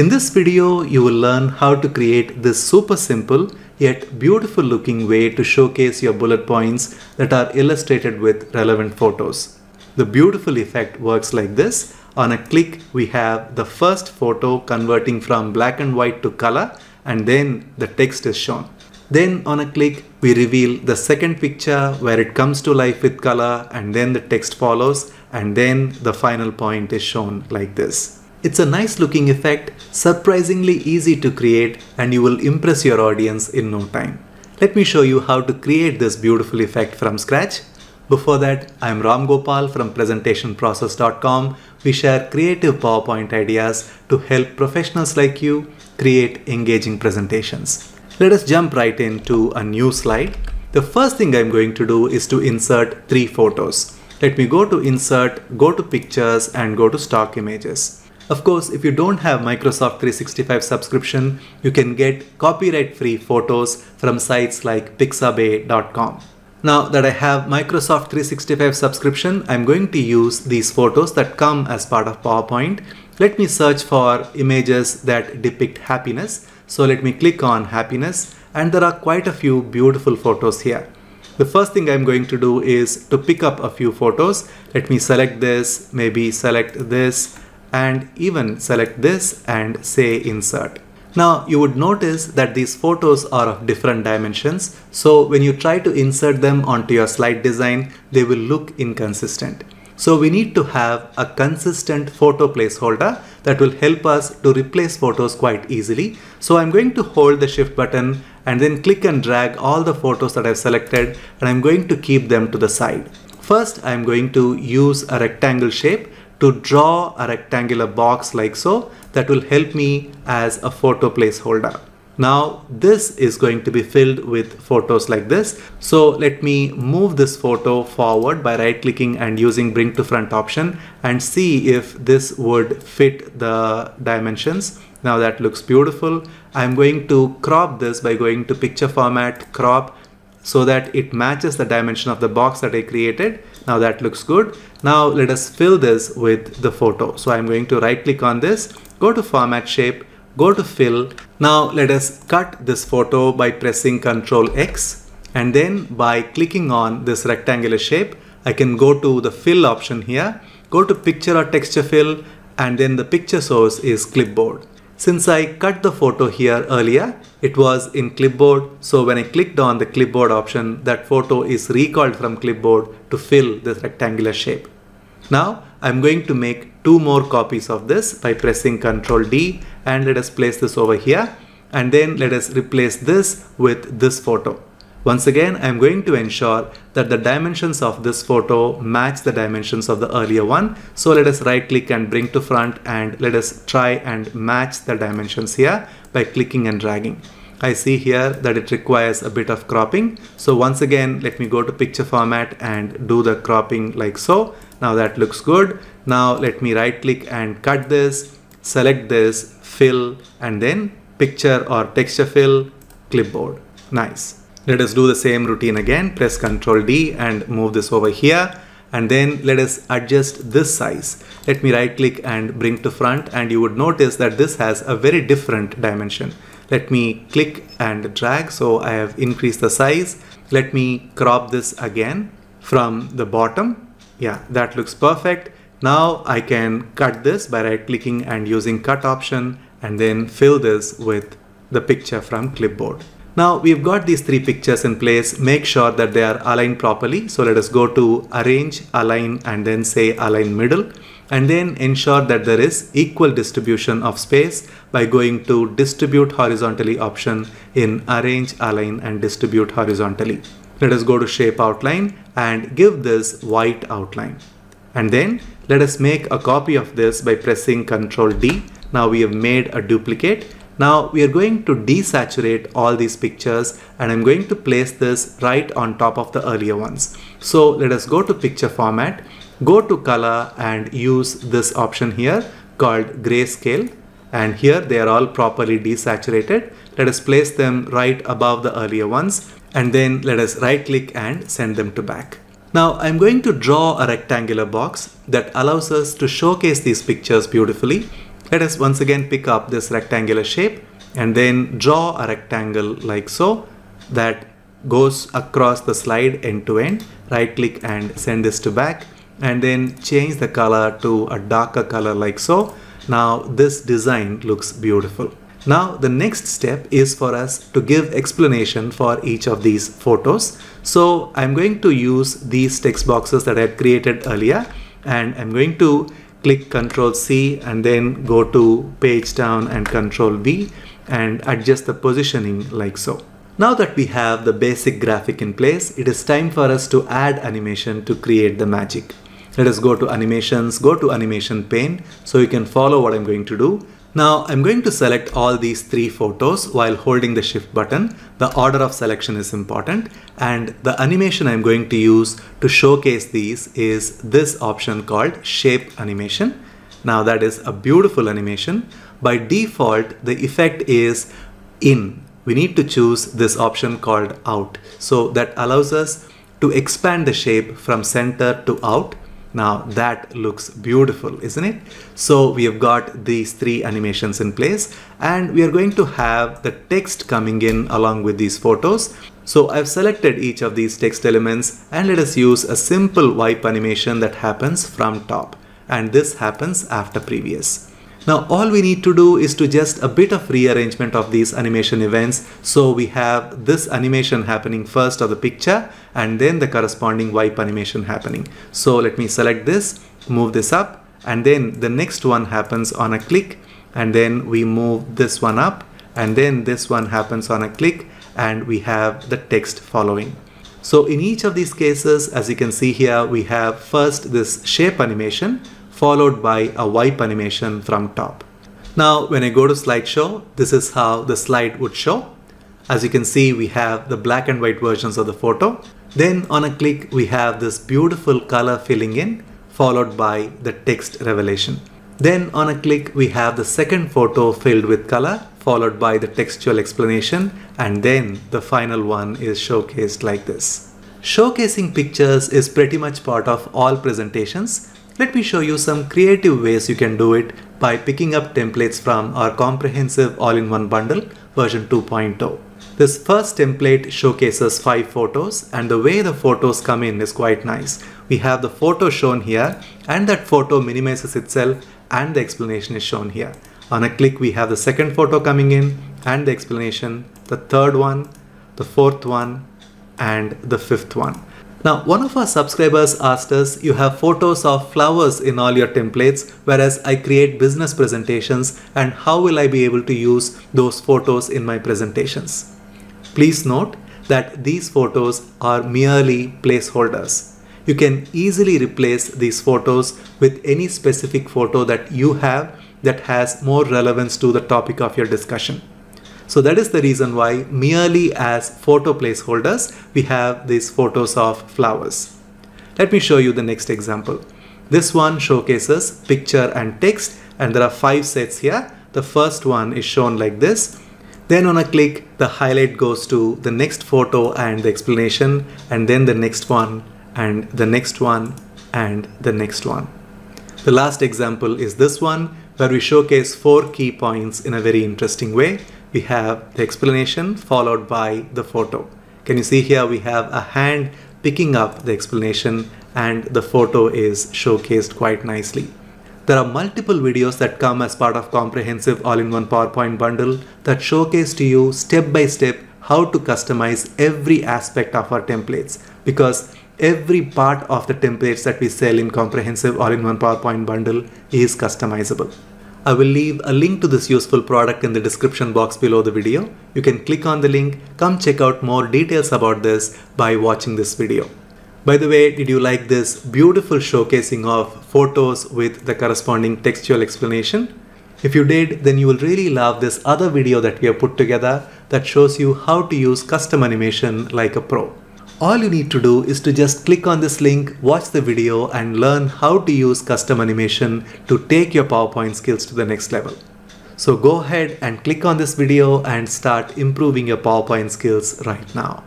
In this video, you will learn how to create this super simple yet beautiful looking way to showcase your bullet points that are illustrated with relevant photos. The beautiful effect works like this. On a click, we have the first photo converting from black and white to color and then the text is shown. Then on a click, we reveal the second picture where it comes to life with color and then the text follows and then the final point is shown like this. It's a nice looking effect, surprisingly easy to create and you will impress your audience in no time. Let me show you how to create this beautiful effect from scratch. Before that, I'm Ram Gopal from presentationprocess.com. We share creative PowerPoint ideas to help professionals like you create engaging presentations. Let us jump right into a new slide. The first thing I'm going to do is to insert three photos. Let me go to insert, go to pictures and go to stock images. Of course, if you don't have Microsoft 365 subscription, you can get copyright-free photos from sites like pixabay.com. Now that I have Microsoft 365 subscription, I'm going to use these photos that come as part of PowerPoint. Let me search for images that depict happiness. So let me click on happiness and there are quite a few beautiful photos here. The first thing I'm going to do is to pick up a few photos. Let me select this, maybe select this and even select this and say insert. Now you would notice that these photos are of different dimensions. So when you try to insert them onto your slide design, they will look inconsistent. So we need to have a consistent photo placeholder that will help us to replace photos quite easily. So I'm going to hold the shift button and then click and drag all the photos that I've selected and I'm going to keep them to the side. First, I'm going to use a rectangle shape to draw a rectangular box like so that will help me as a photo placeholder. Now this is going to be filled with photos like this. So let me move this photo forward by right clicking and using bring to front option and see if this would fit the dimensions. Now that looks beautiful. I'm going to crop this by going to picture format crop so that it matches the dimension of the box that I created now that looks good. Now let us fill this with the photo. So I'm going to right click on this, go to format shape, go to fill. Now let us cut this photo by pressing Ctrl X and then by clicking on this rectangular shape, I can go to the fill option here, go to picture or texture fill and then the picture source is clipboard. Since I cut the photo here earlier, it was in clipboard. So when I clicked on the clipboard option, that photo is recalled from clipboard to fill this rectangular shape. Now I'm going to make two more copies of this by pressing Ctrl D and let us place this over here. And then let us replace this with this photo. Once again, I'm going to ensure that the dimensions of this photo match the dimensions of the earlier one. So let us right click and bring to front and let us try and match the dimensions here by clicking and dragging. I see here that it requires a bit of cropping. So once again, let me go to picture format and do the cropping like so. Now that looks good. Now let me right click and cut this, select this, fill, and then picture or texture fill clipboard. Nice. Let us do the same routine again. Press Ctrl D and move this over here. And then let us adjust this size. Let me right click and bring to front and you would notice that this has a very different dimension. Let me click and drag. So I have increased the size. Let me crop this again from the bottom. Yeah, that looks perfect. Now I can cut this by right clicking and using cut option and then fill this with the picture from clipboard. Now we've got these three pictures in place. Make sure that they are aligned properly. So let us go to arrange, align, and then say align middle. And then ensure that there is equal distribution of space by going to distribute horizontally option in arrange, align, and distribute horizontally. Let us go to shape outline and give this white outline. And then let us make a copy of this by pressing Ctrl D. Now we have made a duplicate now we are going to desaturate all these pictures and I'm going to place this right on top of the earlier ones. So let us go to picture format, go to color and use this option here called grayscale and here they are all properly desaturated. Let us place them right above the earlier ones and then let us right click and send them to back. Now I'm going to draw a rectangular box that allows us to showcase these pictures beautifully. Let us once again pick up this rectangular shape and then draw a rectangle like so that goes across the slide end to end. Right click and send this to back and then change the color to a darker color like so. Now this design looks beautiful. Now the next step is for us to give explanation for each of these photos. So I'm going to use these text boxes that I had created earlier and I'm going to click Control C and then go to page down and Control V and adjust the positioning like so. Now that we have the basic graphic in place, it is time for us to add animation to create the magic. Let us go to animations, go to animation pane so you can follow what I'm going to do. Now I'm going to select all these three photos while holding the shift button. The order of selection is important and the animation I'm going to use to showcase these is this option called shape animation. Now that is a beautiful animation. By default, the effect is in. We need to choose this option called out. So that allows us to expand the shape from center to out now that looks beautiful, isn't it? So we have got these three animations in place and we are going to have the text coming in along with these photos. So I've selected each of these text elements and let us use a simple wipe animation that happens from top and this happens after previous. Now all we need to do is to just a bit of rearrangement of these animation events. So we have this animation happening first of the picture and then the corresponding wipe animation happening. So let me select this, move this up and then the next one happens on a click and then we move this one up and then this one happens on a click and we have the text following. So in each of these cases, as you can see here, we have first this shape animation followed by a wipe animation from top. Now when I go to slideshow, this is how the slide would show. As you can see, we have the black and white versions of the photo. Then on a click, we have this beautiful color filling in followed by the text revelation. Then on a click, we have the second photo filled with color followed by the textual explanation and then the final one is showcased like this. Showcasing pictures is pretty much part of all presentations let me show you some creative ways you can do it by picking up templates from our comprehensive all-in-one bundle version 2.0. This first template showcases 5 photos and the way the photos come in is quite nice. We have the photo shown here and that photo minimizes itself and the explanation is shown here. On a click we have the second photo coming in and the explanation, the third one, the fourth one and the fifth one. Now, one of our subscribers asked us, you have photos of flowers in all your templates, whereas I create business presentations and how will I be able to use those photos in my presentations? Please note that these photos are merely placeholders. You can easily replace these photos with any specific photo that you have that has more relevance to the topic of your discussion. So that is the reason why merely as photo placeholders, we have these photos of flowers. Let me show you the next example. This one showcases picture and text and there are five sets here. The first one is shown like this. Then on a click, the highlight goes to the next photo and the explanation and then the next one and the next one and the next one. The last example is this one where we showcase four key points in a very interesting way we have the explanation followed by the photo. Can you see here we have a hand picking up the explanation and the photo is showcased quite nicely. There are multiple videos that come as part of comprehensive all-in-one PowerPoint bundle that showcase to you step by step how to customize every aspect of our templates because every part of the templates that we sell in comprehensive all-in-one PowerPoint bundle is customizable. I will leave a link to this useful product in the description box below the video. You can click on the link, come check out more details about this by watching this video. By the way, did you like this beautiful showcasing of photos with the corresponding textual explanation? If you did, then you will really love this other video that we have put together that shows you how to use custom animation like a pro. All you need to do is to just click on this link, watch the video and learn how to use custom animation to take your PowerPoint skills to the next level. So go ahead and click on this video and start improving your PowerPoint skills right now.